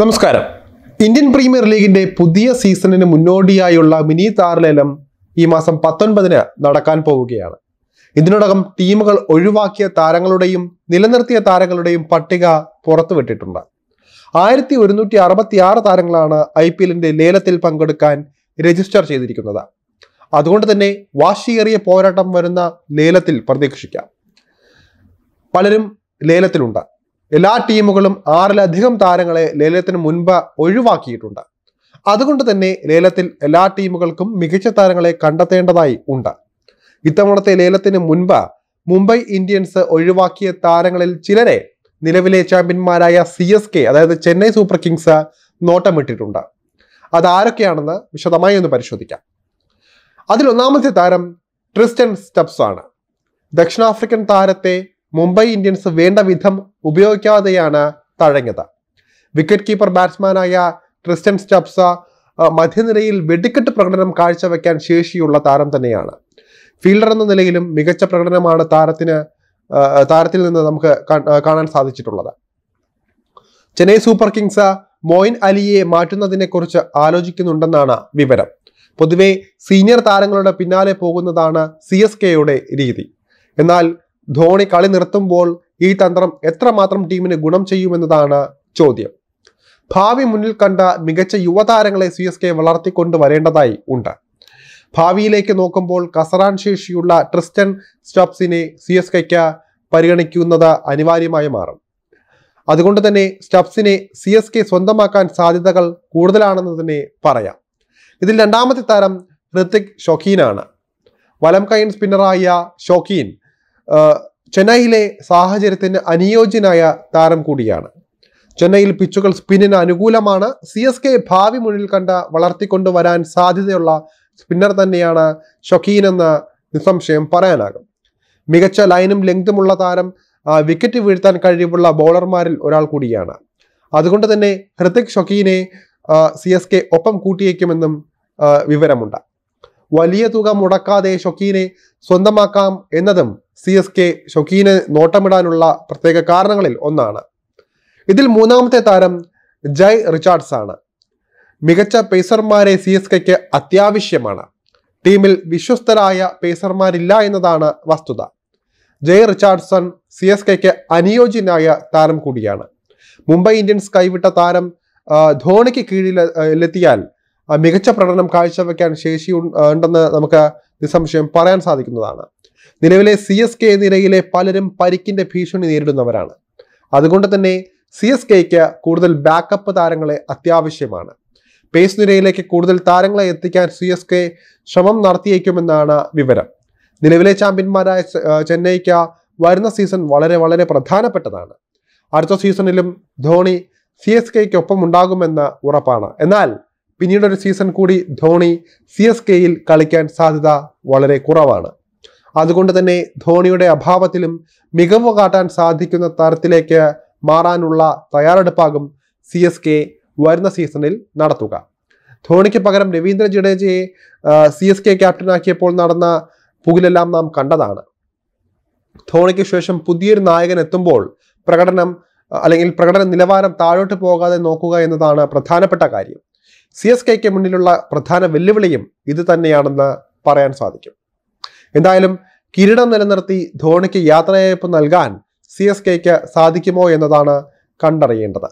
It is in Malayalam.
നമസ്കാരം ഇന്ത്യൻ പ്രീമിയർ ലീഗിന്റെ പുതിയ സീസണിന് മുന്നോടിയായുള്ള മിനി താരലേലം ഈ മാസം പത്തൊൻപതിന് നടക്കാൻ പോവുകയാണ് ഇതിനോടകം ടീമുകൾ ഒഴിവാക്കിയ താരങ്ങളുടെയും നിലനിർത്തിയ താരങ്ങളുടെയും പട്ടിക പുറത്തുവിട്ടിട്ടുണ്ട് ആയിരത്തി ഒരുന്നൂറ്റി അറുപത്തി ആറ് താരങ്ങളാണ് ഐ പി എല്ലിന്റെ ലേലത്തിൽ പങ്കെടുക്കാൻ രജിസ്റ്റർ ചെയ്തിരിക്കുന്നത് അതുകൊണ്ട് തന്നെ വാശിയേറിയ പോരാട്ടം വരുന്ന ലേലത്തിൽ പ്രതീക്ഷിക്കാം പലരും ലേലത്തിലുണ്ട് എല്ലാ ടീമുകളും ആറിലധികം താരങ്ങളെ ലേലത്തിന് മുൻപ് ഒഴിവാക്കിയിട്ടുണ്ട് അതുകൊണ്ട് തന്നെ ലേലത്തിൽ എല്ലാ ടീമുകൾക്കും മികച്ച താരങ്ങളെ കണ്ടെത്തേണ്ടതായി ഉണ്ട് ഇത്തവണത്തെ ലേലത്തിന് മുൻപ് മുംബൈ ഇന്ത്യൻസ് ഒഴിവാക്കിയ താരങ്ങളിൽ ചിലരെ നിലവിലെ ചാമ്പ്യന്മാരായ സി എസ് കെ അതായത് ചെന്നൈ സൂപ്പർ കിങ്സ് നോട്ടമിട്ടിട്ടുണ്ട് അതാരൊക്കെയാണെന്ന് വിശദമായി ഒന്ന് പരിശോധിക്കാം അതിലൊന്നാമത്തെ താരം ട്രിസ്റ്റൻ സ്റ്റെപ്സ് ആണ് ദക്ഷിണാഫ്രിക്കൻ താരത്തെ മുംബൈ ഇന്ത്യൻസ് വേണ്ട വിധം ഉപയോഗിക്കാതെയാണ് തഴഞ്ഞത് വിക്കറ്റ് കീപ്പർ ബാറ്റ്സ്മാനായ ക്രിസ്റ്റ്യൻ സ്റ്റബ്സ മധ്യനിരയിൽ വെടിക്കെട്ട് പ്രകടനം കാഴ്ചവെക്കാൻ ശേഷിയുള്ള താരം തന്നെയാണ് ഫീൽഡർ എന്ന നിലയിലും മികച്ച പ്രകടനമാണ് താരത്തിന് താരത്തിൽ നിന്ന് നമുക്ക് കാണാൻ സാധിച്ചിട്ടുള്ളത് ചെന്നൈ സൂപ്പർ കിങ്സ് മോയിൻ അലിയെ മാറ്റുന്നതിനെ കുറിച്ച് ആലോചിക്കുന്നുണ്ടെന്നാണ് വിവരം പൊതുവെ സീനിയർ താരങ്ങളുടെ പിന്നാലെ പോകുന്നതാണ് സി എസ് കെയുടെ രീതി എന്നാൽ ധോണി കളി നിർത്തുമ്പോൾ ഈ തന്ത്രം എത്രമാത്രം ടീമിന് ഗുണം ചെയ്യുമെന്നതാണ് ചോദ്യം ഭാവി മുന്നിൽ കണ്ട മികച്ച യുവതാരങ്ങളെ സി എസ് കെ വളർത്തിക്കൊണ്ടുവരേണ്ടതായി ഉണ്ട് ഭാവിയിലേക്ക് നോക്കുമ്പോൾ കസറാൻ ശേഷിയുള്ള ട്രിസ്റ്റൻ സ്റ്റബ്സിനെ സി എസ് കെക്ക് പരിഗണിക്കുന്നത് അനിവാര്യമായി മാറും അതുകൊണ്ട് തന്നെ സ്റ്റബ്സിനെ സി എസ് കെ സ്വന്തമാക്കാൻ സാധ്യതകൾ കൂടുതലാണെന്ന് തന്നെ പറയാം ഇതിൽ രണ്ടാമത്തെ താരം ഋത്തിക് ഷോക്കീനാണ് വലംകൈൻ സ്പിന്നറായ ഷോക്കീൻ ചെന്നൈയിലെ സാഹചര്യത്തിന് അനുയോജ്യനായ താരം കൂടിയാണ് ചെന്നൈയിൽ പിച്ചുകൾ സ്പിന്നിന് അനുകൂലമാണ് സി എസ് കെ ഭാവി മുന്നിൽ കണ്ട വളർത്തിക്കൊണ്ടുവരാൻ സാധ്യതയുള്ള സ്പിന്നർ തന്നെയാണ് ഷൊക്കീൻ എന്ന് നിസ്സംശയം പറയാനാകും മികച്ച ലൈനും ലെങ്തുമുള്ള താരം വിക്കറ്റ് വീഴ്ത്താൻ കഴിവുള്ള ബൗളർമാരിൽ ഒരാൾ കൂടിയാണ് അതുകൊണ്ട് തന്നെ ഹൃതിക് ഷൊക്കീനെ സി എസ് കെ ഒപ്പം കൂട്ടിയേക്കുമെന്നും വിവരമുണ്ട് വലിയ തുക മുടക്കാതെ ഷൊക്കീനെ സ്വന്തമാക്കാം എന്നതും സി എസ് കെ ഷൊക്കീനെ നോട്ടമിടാനുള്ള പ്രത്യേക കാരണങ്ങളിൽ ഒന്നാണ് ഇതിൽ മൂന്നാമത്തെ താരം ജയ് റിച്ചാർഡ്സ് ആണ് മികച്ച പേസർമാരെ സി എസ് കെക്ക് അത്യാവശ്യമാണ് ടീമിൽ വിശ്വസ്തരായ പേസർമാരില്ല എന്നതാണ് വസ്തുത Jhye Richardson C S K അനുയോജ്യനായ താരം കൂടിയാണ് മുംബൈ ഇന്ത്യൻസ് കൈവിട്ട താരം ധോണിക്ക് കീഴിലെത്തിയാൽ മികച്ച പ്രകടനം കാഴ്ചവെക്കാൻ ശേഷി ഉണ്ടെന്ന് നമുക്ക് നിസ്സംശയം പറയാൻ സാധിക്കുന്നതാണ് നിലവിലെ സി എസ് കെ നിരയിലെ പലരും പരിക്കിന്റെ ഭീഷണി നേരിടുന്നവരാണ് അതുകൊണ്ട് തന്നെ സി എസ് കെക്ക് കൂടുതൽ ബാക്കപ്പ് താരങ്ങളെ അത്യാവശ്യമാണ് പേസ് നിരയിലേക്ക് കൂടുതൽ താരങ്ങളെ എത്തിക്കാൻ സി എസ് കെ ശ്രമം നടത്തിയേക്കുമെന്നാണ് വിവരം നിലവിലെ ചാമ്പ്യന്മാരായ ചെന്നൈക്ക് വരുന്ന സീസൺ വളരെ വളരെ പ്രധാനപ്പെട്ടതാണ് അടുത്ത സീസണിലും ധോണി സി എസ് ഒപ്പം ഉണ്ടാകുമെന്ന് ഉറപ്പാണ് എന്നാൽ പിന്നീടൊരു സീസൺ കൂടി ധോണി സി എസ് കെയിൽ കളിക്കാൻ സാധ്യത വളരെ കുറവാണ് അതുകൊണ്ട് തന്നെ ധോണിയുടെ അഭാവത്തിലും മികവ് കാട്ടാൻ സാധിക്കുന്ന തരത്തിലേക്ക് മാറാനുള്ള തയ്യാറെടുപ്പാകും സി എസ് കെ വരുന്ന സീസണിൽ നടത്തുക ധോണിക്ക് പകരം രവീന്ദ്ര ജഡേജയെ സി എസ് കെ ക്യാപ്റ്റനാക്കിയപ്പോൾ നടന്ന പുകിലെല്ലാം നാം കണ്ടതാണ് ധോണിക്ക് ശേഷം പുതിയൊരു നായകൻ എത്തുമ്പോൾ പ്രകടനം അല്ലെങ്കിൽ പ്രകടന നിലവാരം താഴോട്ട് പോകാതെ നോക്കുക എന്നതാണ് പ്രധാനപ്പെട്ട കാര്യം സി എസ് കെക്ക് മുന്നിലുള്ള പ്രധാന വെല്ലുവിളിയും ഇത് തന്നെയാണെന്ന് പറയാൻ സാധിക്കും എന്തായാലും കിരീടം നിലനിർത്തി ധോണിക്ക് യാത്രയയപ്പ് നൽകാൻ സി എസ് കെക്ക് സാധിക്കുമോ എന്നതാണ് കണ്ടറിയേണ്ടത്